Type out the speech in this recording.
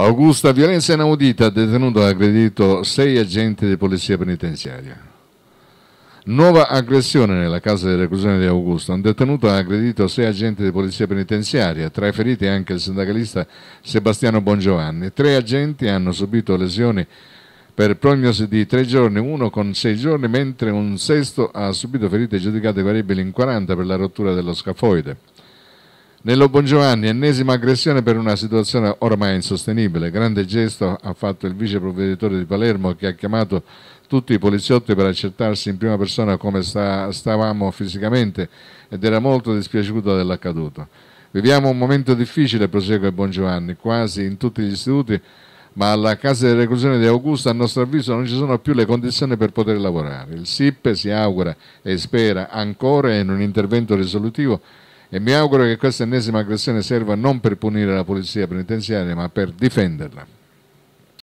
Augusta, violenza inaudita, detenuto ha aggredito sei agenti di polizia penitenziaria. Nuova aggressione nella casa di reclusione di Augusta. Un detenuto ha aggredito sei agenti di polizia penitenziaria, tra i feriti anche il sindacalista Sebastiano Bongiovanni. Tre agenti hanno subito lesioni per prognosi di tre giorni, uno con sei giorni, mentre un sesto ha subito ferite giudicate guaribili in 40 per la rottura dello scafoide. Nello Bongiovanni, ennesima aggressione per una situazione ormai insostenibile. Grande gesto ha fatto il vice provveditore di Palermo che ha chiamato tutti i poliziotti per accertarsi in prima persona come sta, stavamo fisicamente ed era molto dispiaciuto dell'accaduto. Viviamo un momento difficile, prosegue Bongiovanni, quasi in tutti gli istituti, ma alla casa di reclusione di Augusta a nostro avviso non ci sono più le condizioni per poter lavorare. Il SIP si augura e spera ancora in un intervento risolutivo e mi auguro che questa ennesima aggressione serva non per punire la polizia penitenziaria ma per difenderla.